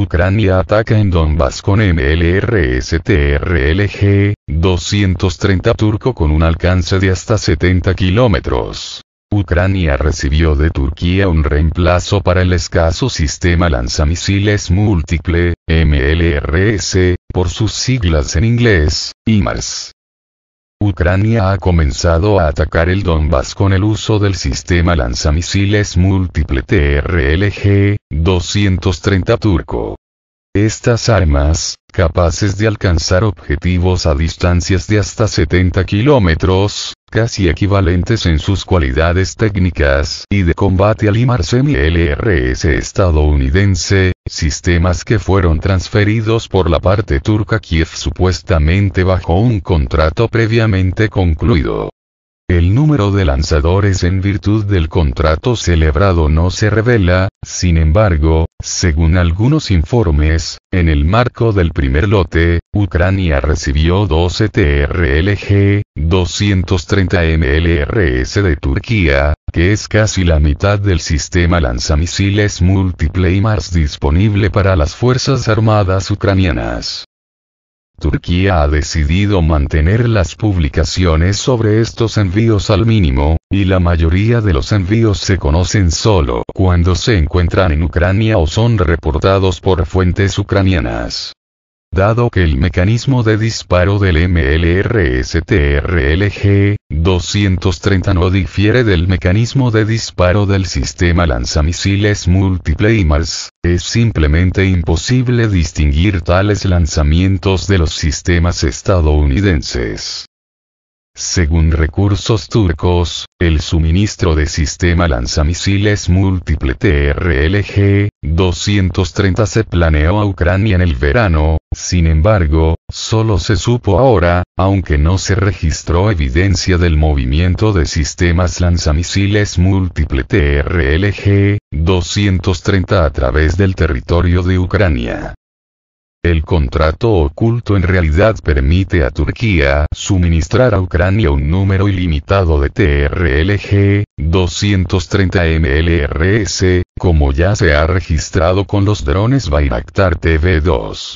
Ucrania ataca en Donbass con trlg 230 turco con un alcance de hasta 70 kilómetros. Ucrania recibió de Turquía un reemplazo para el escaso sistema lanzamisiles múltiple, MLRS, por sus siglas en inglés, IMARS. Ucrania ha comenzado a atacar el Donbass con el uso del sistema lanzamisiles múltiple TRLG-230 turco. Estas armas, capaces de alcanzar objetivos a distancias de hasta 70 kilómetros, casi equivalentes en sus cualidades técnicas y de combate al IMAR semi-LRS estadounidense, sistemas que fueron transferidos por la parte turca Kiev supuestamente bajo un contrato previamente concluido. El número de lanzadores en virtud del contrato celebrado no se revela, sin embargo, según algunos informes, en el marco del primer lote, Ucrania recibió 12 TRLG, 230 MLRS de Turquía, que es casi la mitad del sistema lanzamisiles múltiple y más disponible para las Fuerzas Armadas ucranianas. Turquía ha decidido mantener las publicaciones sobre estos envíos al mínimo, y la mayoría de los envíos se conocen solo cuando se encuentran en Ucrania o son reportados por fuentes ucranianas. Dado que el mecanismo de disparo del trlg 230 no difiere del mecanismo de disparo del sistema lanzamisiles múltiple IMARS, es simplemente imposible distinguir tales lanzamientos de los sistemas estadounidenses. Según recursos turcos, el suministro de sistema lanzamisiles múltiple TRLG-230 se planeó a Ucrania en el verano sin embargo, solo se supo ahora, aunque no se registró evidencia del movimiento de sistemas lanzamisiles múltiple TRLG-230 a través del territorio de Ucrania. El contrato oculto en realidad permite a Turquía suministrar a Ucrania un número ilimitado de TRLG 230 MLRS, como ya se ha registrado con los drones Bayraktar TV-2.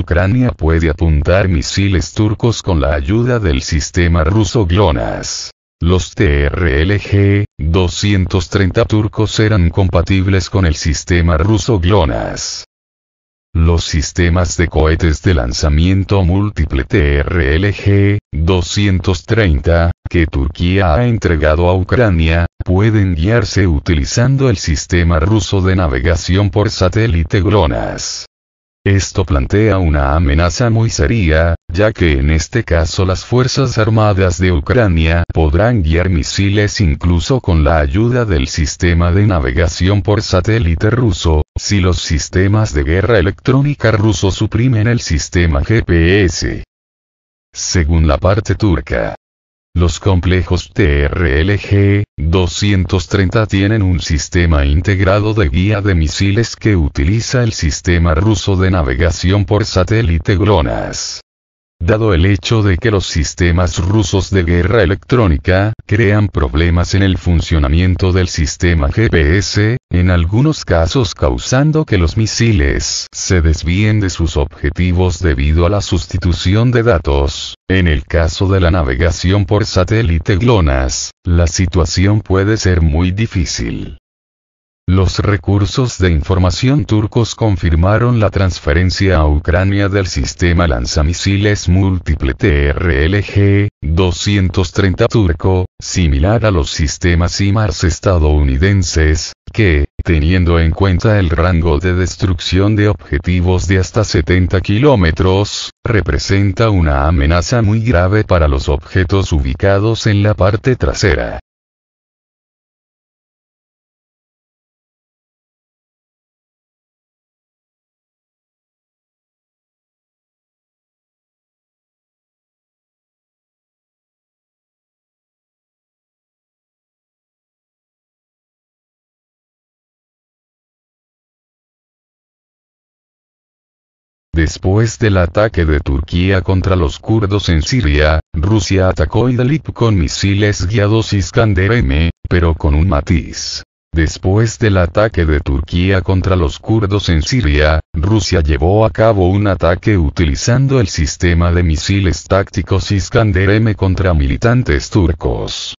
Ucrania puede apuntar misiles turcos con la ayuda del sistema ruso GLONASS. Los TRLG-230 turcos eran compatibles con el sistema ruso GLONASS. Los sistemas de cohetes de lanzamiento múltiple TRLG-230, que Turquía ha entregado a Ucrania, pueden guiarse utilizando el sistema ruso de navegación por satélite GLONASS. Esto plantea una amenaza muy seria, ya que en este caso las Fuerzas Armadas de Ucrania podrán guiar misiles incluso con la ayuda del sistema de navegación por satélite ruso, si los sistemas de guerra electrónica ruso suprimen el sistema GPS. Según la parte turca, los complejos TRLG 230 tienen un sistema integrado de guía de misiles que utiliza el sistema ruso de navegación por satélite GLONASS dado el hecho de que los sistemas rusos de guerra electrónica crean problemas en el funcionamiento del sistema GPS, en algunos casos causando que los misiles se desvíen de sus objetivos debido a la sustitución de datos. En el caso de la navegación por satélite glonas, la situación puede ser muy difícil. Los recursos de información turcos confirmaron la transferencia a Ucrania del sistema lanzamisiles múltiple TRLG-230 turco, similar a los sistemas IMARS estadounidenses, que, teniendo en cuenta el rango de destrucción de objetivos de hasta 70 kilómetros, representa una amenaza muy grave para los objetos ubicados en la parte trasera. Después del ataque de Turquía contra los kurdos en Siria, Rusia atacó Idlib con misiles guiados Iskander M, pero con un matiz. Después del ataque de Turquía contra los kurdos en Siria, Rusia llevó a cabo un ataque utilizando el sistema de misiles tácticos Iskander M contra militantes turcos.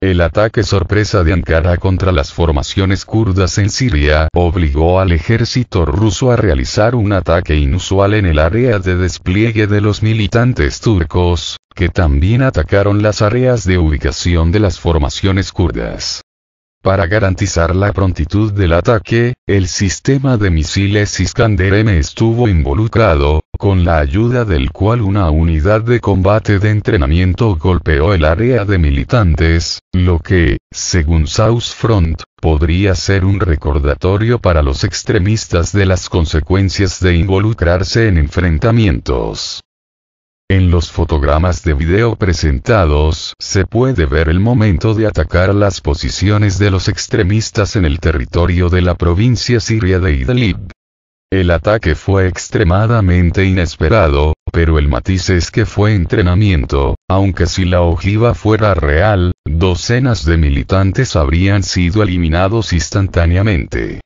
El ataque sorpresa de Ankara contra las formaciones kurdas en Siria obligó al ejército ruso a realizar un ataque inusual en el área de despliegue de los militantes turcos, que también atacaron las áreas de ubicación de las formaciones kurdas. Para garantizar la prontitud del ataque, el sistema de misiles Iskander M estuvo involucrado, con la ayuda del cual una unidad de combate de entrenamiento golpeó el área de militantes, lo que, según South Front, podría ser un recordatorio para los extremistas de las consecuencias de involucrarse en enfrentamientos. En los fotogramas de video presentados se puede ver el momento de atacar las posiciones de los extremistas en el territorio de la provincia siria de Idlib. El ataque fue extremadamente inesperado, pero el matiz es que fue entrenamiento, aunque si la ojiva fuera real, docenas de militantes habrían sido eliminados instantáneamente.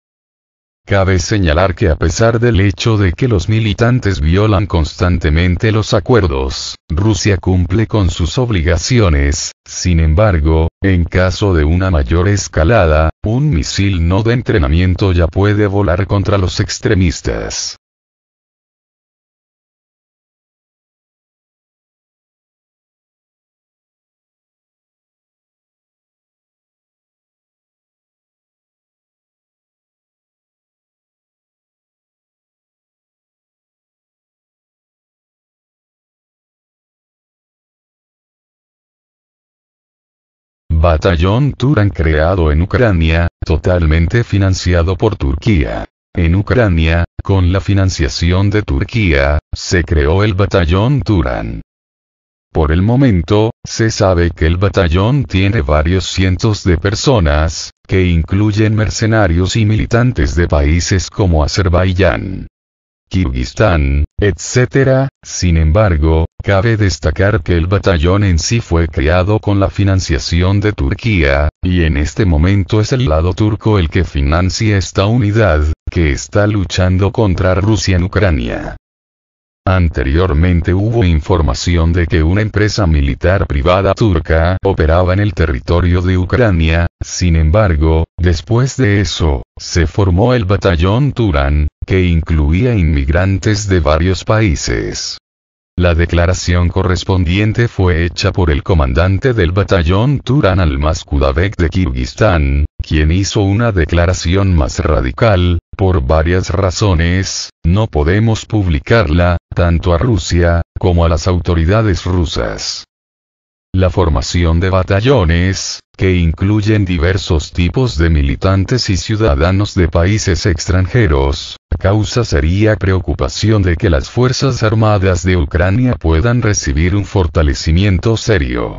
Cabe señalar que a pesar del hecho de que los militantes violan constantemente los acuerdos, Rusia cumple con sus obligaciones, sin embargo, en caso de una mayor escalada, un misil no de entrenamiento ya puede volar contra los extremistas. Batallón Turán creado en Ucrania, totalmente financiado por Turquía. En Ucrania, con la financiación de Turquía, se creó el Batallón Turán. Por el momento, se sabe que el batallón tiene varios cientos de personas, que incluyen mercenarios y militantes de países como Azerbaiyán. Kirguistán, etc. Sin embargo, cabe destacar que el batallón en sí fue creado con la financiación de Turquía, y en este momento es el lado turco el que financia esta unidad, que está luchando contra Rusia en Ucrania. Anteriormente hubo información de que una empresa militar privada turca operaba en el territorio de Ucrania, sin embargo, después de eso, se formó el batallón Turán que incluía inmigrantes de varios países. La declaración correspondiente fue hecha por el comandante del batallón Turan al-Maskudabek de Kirguistán, quien hizo una declaración más radical, por varias razones, no podemos publicarla, tanto a Rusia, como a las autoridades rusas. La formación de batallones, que incluyen diversos tipos de militantes y ciudadanos de países extranjeros, causa sería preocupación de que las Fuerzas Armadas de Ucrania puedan recibir un fortalecimiento serio.